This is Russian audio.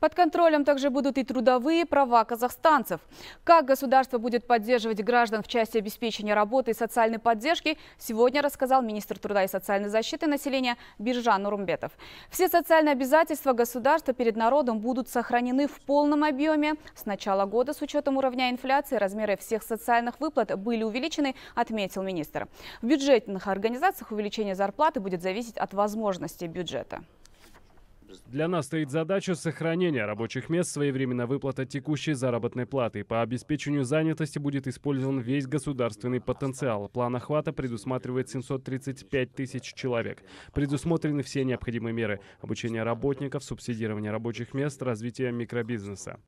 Под контролем также будут и трудовые права казахстанцев. Как государство будет поддерживать граждан в части обеспечения работы и социальной поддержки, сегодня рассказал министр труда и социальной защиты населения Биржан Нурмбетов. Все социальные обязательства государства перед народом будут сохранены в полном объеме. С начала года с учетом уровня инфляции размеры всех социальных выплат были увеличены, отметил министр. В бюджетных организациях увеличение зарплаты будет зависеть от возможностей бюджета. Для нас стоит задача сохранения рабочих мест, своевременно выплата текущей заработной платы. По обеспечению занятости будет использован весь государственный потенциал. План охвата предусматривает 735 тысяч человек. Предусмотрены все необходимые меры. Обучение работников, субсидирование рабочих мест, развитие микробизнеса.